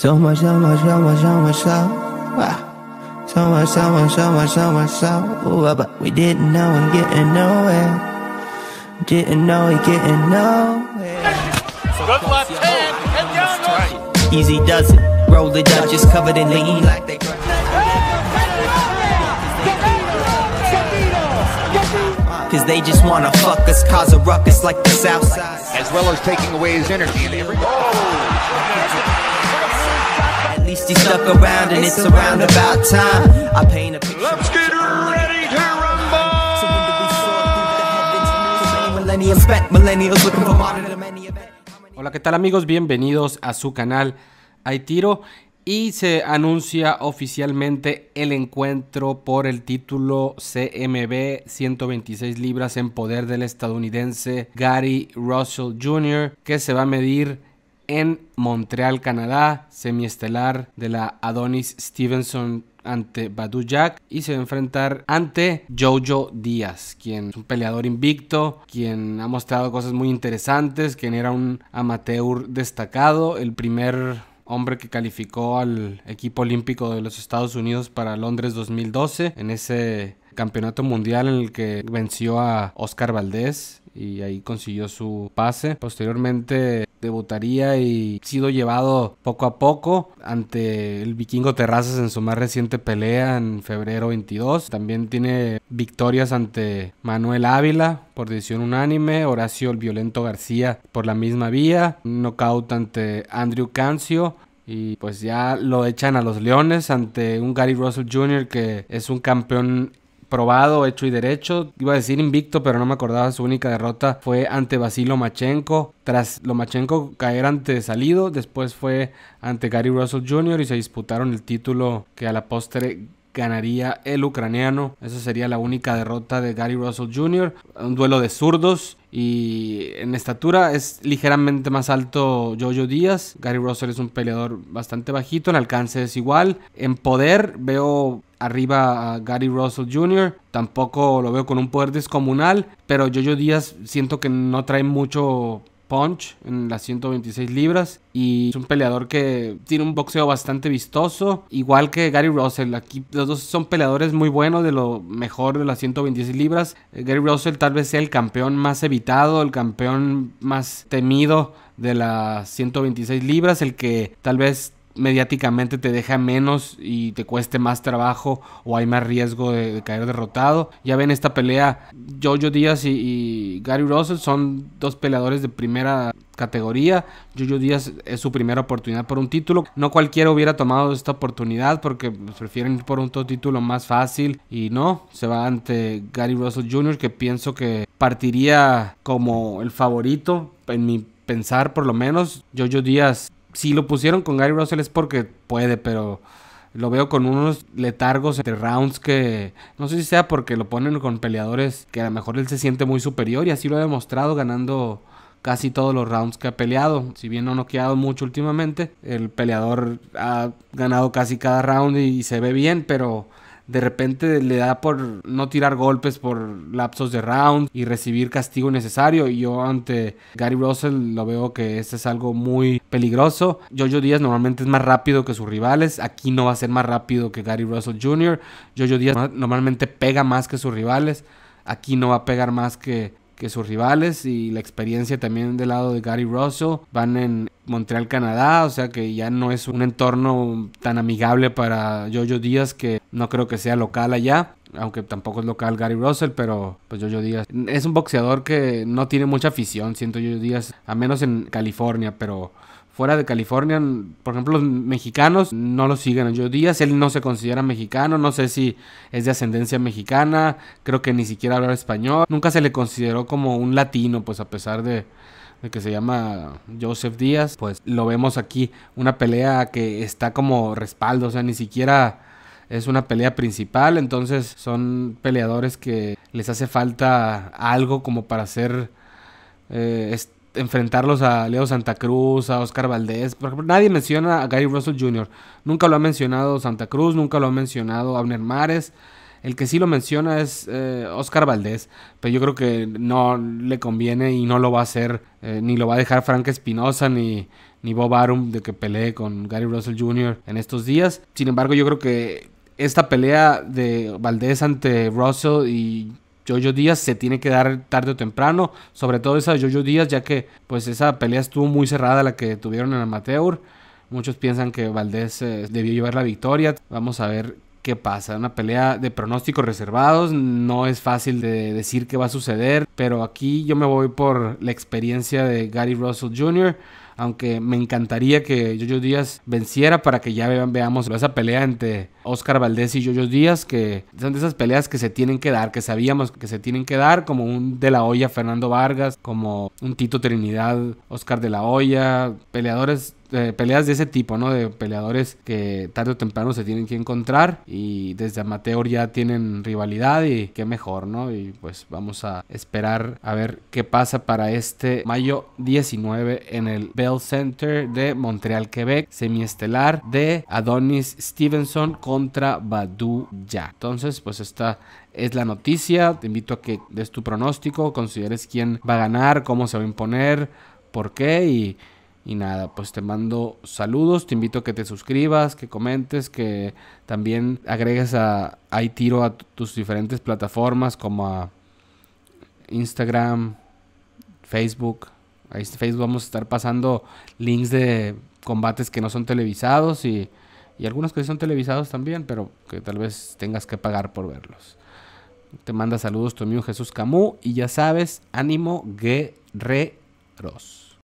So much, so much, so much, so much, so So much, so much, so much, so much, so but we didn't know we're getting nowhere. Didn't know we getting nowhere. Good left hand and down. Right. Easy does it. Roll it up, just covered in lean like they. Cause they just wanna fuck us, cause a ruckus like the South As well as taking away his energy. And everything. oh! get ready to Hola, ¿qué tal amigos? Bienvenidos a su canal hay tiro y se anuncia oficialmente el encuentro por el título CMB 126 libras en poder del estadounidense Gary Russell Jr. que se va a medir en Montreal, Canadá, semiestelar de la Adonis Stevenson ante Badu Jack y se va a enfrentar ante Jojo Díaz, quien es un peleador invicto, quien ha mostrado cosas muy interesantes, quien era un amateur destacado, el primer hombre que calificó al equipo olímpico de los Estados Unidos para Londres 2012 en ese campeonato mundial en el que venció a Oscar Valdés y ahí consiguió su pase. Posteriormente debutaría y sido llevado poco a poco ante el vikingo Terrazas en su más reciente pelea en febrero 22. También tiene victorias ante Manuel Ávila por decisión unánime, Horacio el Violento García por la misma vía, un knockout ante Andrew Cancio, y pues ya lo echan a los Leones ante un Gary Russell Jr. que es un campeón probado, hecho y derecho. Iba a decir invicto, pero no me acordaba. Su única derrota fue ante Vasilo Lomachenko. Tras Lomachenko caer ante Salido, después fue ante Gary Russell Jr. y se disputaron el título que a la postre ganaría el ucraniano. Esa sería la única derrota de Gary Russell Jr. Un duelo de zurdos y en estatura es ligeramente más alto Jojo Díaz. Gary Russell es un peleador bastante bajito, en alcance es igual. En poder veo arriba a Gary Russell Jr. Tampoco lo veo con un poder descomunal, pero Yo-Yo Díaz siento que no trae mucho punch en las 126 libras y es un peleador que tiene un boxeo bastante vistoso, igual que Gary Russell. Aquí los dos son peleadores muy buenos de lo mejor de las 126 libras. Eh, Gary Russell tal vez sea el campeón más evitado, el campeón más temido de las 126 libras, el que tal vez mediáticamente te deja menos y te cueste más trabajo o hay más riesgo de, caer derrotado. Ya ven esta pelea, Jojo Díaz y, Gary Russell son dos peleadores de primera categoría. Jojo Díaz es su primera oportunidad por un título. No cualquiera hubiera tomado esta oportunidad porque pues, prefieren ir por un título más fácil y no, se va ante Gary Russell Jr. que pienso que partiría como el favorito en mi pensar por lo menos. Jojo Díaz si lo pusieron con Gary Russell es porque puede, pero lo veo con unos letargos entre rounds que no sé si sea porque lo ponen con peleadores que a lo mejor él se siente muy superior y así lo ha demostrado ganando casi todos los rounds que ha peleado. Si bien no ha noqueado mucho últimamente, el peleador ha ganado casi cada round y, y se ve bien, pero de repente le da por no tirar golpes por lapsos de round y recibir castigo necesario. Y yo ante Gary Russell lo veo que este es algo muy peligroso. Jojo Díaz normalmente es más rápido que sus rivales. Aquí no va a ser más rápido que Gary Russell Jr. Jojo Díaz normalmente pega más que sus rivales. Aquí no va a pegar más que que sus rivales y la experiencia también del lado de Gary Russell. Van en Montreal, Canadá, o sea que ya no es un entorno tan amigable para Jojo Díaz que no creo que sea local allá aunque tampoco es local Gary Russell, pero pues Yo-Yo Díaz es un boxeador que no tiene mucha afición, siento Yo-Yo Díaz, a menos en California, pero fuera de California, por ejemplo, los mexicanos no lo siguen a Díaz, él no se considera mexicano, no sé si es de ascendencia mexicana, creo que ni siquiera habla español, nunca se le consideró como un latino, pues a pesar de, de que se llama Joseph Díaz, pues lo vemos aquí, una pelea que está como respaldo, o sea, ni siquiera es una pelea principal, entonces son peleadores que les hace falta algo como para hacer eh, enfrentarlos a Leo Santa Cruz, a Oscar Valdés. Por ejemplo, nadie menciona a Gary Russell Jr. Nunca lo ha mencionado Santa Cruz, nunca lo ha mencionado Abner Mares. El que sí lo menciona es eh, Oscar Valdés, pero yo creo que no le conviene y no lo va a hacer, eh, ni lo va a dejar Frank Espinosa ni, ni Bob Arum de que pelee con Gary Russell Jr. en estos días. Sin embargo, yo creo que esta pelea de Valdés ante Russell y Jojo Díaz se tiene que dar tarde o temprano, sobre todo esa de Jojo Díaz, ya que pues esa pelea estuvo muy cerrada la que tuvieron en amateur. Muchos piensan que Valdés eh, debió llevar la victoria. Vamos a ver qué pasa. Una pelea de pronósticos reservados. No es fácil de decir qué va a suceder. Pero aquí yo me voy por la experiencia de Gary Russell Jr aunque me encantaría que Yoyo Díaz venciera para que ya veamos esa pelea entre Oscar Valdés y Yoyo Díaz, que son de esas peleas que se tienen que dar, que sabíamos que se tienen que dar, como un De La Hoya Fernando Vargas, como un Tito Trinidad Oscar De La Hoya, peleadores eh, peleas de ese tipo, ¿no? De peleadores que tarde o temprano se tienen que encontrar y desde amateur ya tienen rivalidad y qué mejor, ¿no? Y pues vamos a esperar a ver qué pasa para este mayo 19 en el Bell Center de Montreal, Quebec, semiestelar de Adonis Stevenson contra Badu Ya. Entonces, pues esta es la noticia. Te invito a que des tu pronóstico, consideres quién va a ganar, cómo se va a imponer, por qué y y nada, pues te mando saludos, te invito a que te suscribas, que comentes, que también agregues a, Itiro tiro a tus diferentes plataformas como a Instagram, Facebook. Ahí en Facebook vamos a estar pasando links de combates que no son televisados y, algunos que son televisados también, pero que tal vez tengas que pagar por verlos. Te manda saludos tu amigo Jesús Camus y ya sabes, ánimo guerreros.